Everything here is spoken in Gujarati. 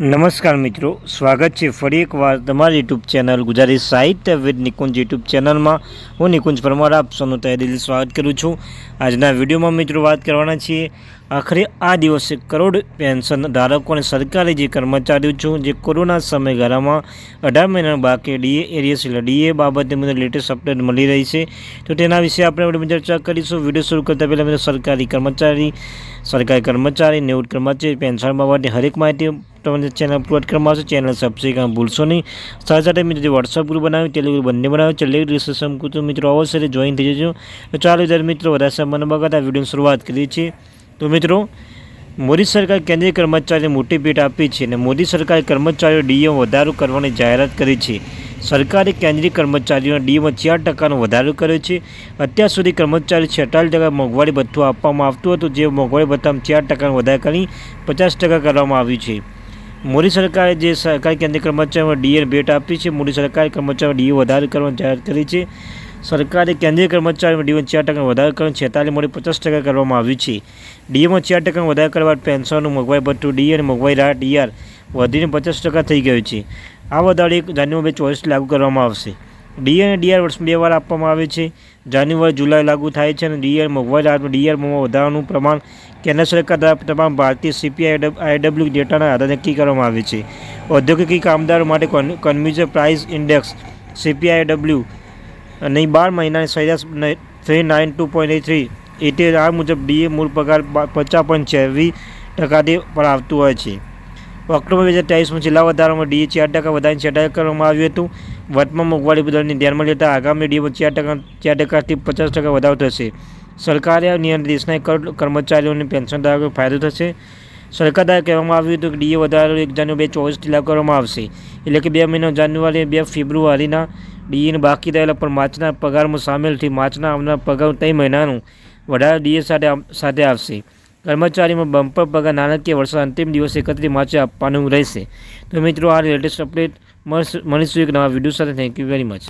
નમસ્કાર મિત્રો સ્વાગત છે ફરી એકવાર તમારી યુટ્યુબ ચેનલ ગુજરાતી સાહિત્ય વિદ નિકુંજ યુટ્યુબ ચેનલમાં હું નિકુંજ પરમાર આપ સૌનું તહે દિલ સ્વાગત કરું છું આજના વિડીયોમાં મિત્રો વાત કરવાના છીએ آخری آدمی کروڑ پینشن دھارک سرکاری جو کرمچاری کو سم گاڑا میں اڑ مہین باقی ڈی ایس ڈی ایے بات مجھے لٹس اپڈیٹ ملی رہی ہے تو چرچا کرشوں ویڈیو شروع کرتا پہلے میرے سرکاری کرمچاری سکاری کرمچاری نوتھ کرمچاری پینشن باقی ہر ایک مہیتی تم چینل اپلوڈ کرنا چینل سب سے کہاں بھولشو نہیں جو وٹسپ گرپ بنا گرپ بنا چیلنگ تو موشی جون جیسے تو چالو یار موسم من بگتا ویڈیو شروعات کرے તો મિત્રો મોદી સરકાર કેન્દ્રીય કર્મચારીને મોટી ભેટ આપી છે અને મોદી સરકારે કર્મચારીઓ ડીએમ વધારો કરવાની જાહેરાત કરી છે સરકારે કેન્દ્રીય કર્મચારીઓના ડીએમાં ચાર ટકાનો વધારો કર્યો છે અત્યાર સુધી કર્મચારી છેતાલીસ ટકા મોંઘવારી ભથ્થું આપવામાં આવતું હતું જે મોંઘવારી ભથ્થામાં ચાર ટકાનો વધારો કરી પચાસ ટકા કરવામાં આવ્યું છે મોદી સરકારે જે સરકારી કેન્દ્રીય કર્મચારીઓને ડીએ ભેટ આપી છે મોદી સરકારે કર્મચારીઓ ડીએ વધારો કરવાની જાહેરાત કરી છે સરકારે કેન્દ્રીય કર્મચારીઓ ડીઓમાં ચાર ટકા વધારો કરીને છેતાલીસ મોડી પચાસ ટકા કરવામાં આવ્યું છે ડીએમાં ચાર ટકા વધારો કરવા પેન્શનનું મોંઘવારી ભથ્થું ડી અને મોંઘવારી રાહ ડીઆર વધીને પચાસ ટકા થઈ ગયું છે આ વધારો એક જાન્યુઆરી બે ચોવીસ લાગુ કરવામાં આવશે ડી અને ડીઆર વર્ષ બે વાર આપવામાં આવે છે જાન્યુઆરી જુલાઈ લાગુ થાય છે અને ડીઆર મોંઘવારી રાહતમાં ડીઆરમાં વધારાનું પ્રમાણ કેન્દ્ર સરકાર દ્વારા તમામ ભારતીય સીપીઆઈ આઈડબ્લ્યુ ડેટાના આધારે નક્કી કરવામાં આવે છે ઔદ્યોગિક કામદારો માટે કન્ઝ્યુમર પ્રાઇસ ઇન્ડેક્સ સીપીઆઈડબ્લ્યુ નહીં બાર મહિનાની સરેરાશ three nine two point eight three એટલે આ મુજબ ડીએ મૂળ પગાર પચાસ પોઈન્ટ છવ્વીસ ટકાથી પણ આવતું હોય છે ઓક્ટોબર બે હજાર ત્રેવીસમાં જિલ્લા વધારામાં ડીએ ચાર ટકા વધારીને છ ટકા કરવામાં આવ્યું હતું વર્તમાન મોંઘવારી દરને ધ્યાનમાં લેતા આગામી ડીએમાં ચાર ટકા ચાર ટકાથી પચાસ ટકા વધારો થશે સરકારે નિયંત્રિત દેશના કર્મચારીઓને પેન્શન પેન્શનધારકોને ફાયદો થશે સરકાર દ્વારા કહેવામાં આવ્યું હતું કે ડીએ વધારાનું એક જાન્યુ બે ચોવીસથી લાગુ આવશે એટલે કે બે મહિના જાન્યુઆરી બે ફેબ્રુઆરીના ડીએને બાકી રહેલા પણ માર્ચના પગારમાં સામેલ થઈ માર્ચના આવનાર પગાર ત્રણ મહિનાનું વધારા ડીએ સાથે સાથે આવશે કર્મચારીમાં બમ્પર પગાર નાણાકીય વર્ષના અંતિમ દિવસે એકત્રીસ માર્ચે આપવાનું રહેશે તો મિત્રો આ લેટેસ્ટ અપડેટ મળીશું એક નવા વિડીયો સાથે થેન્ક યુ વેરી મચ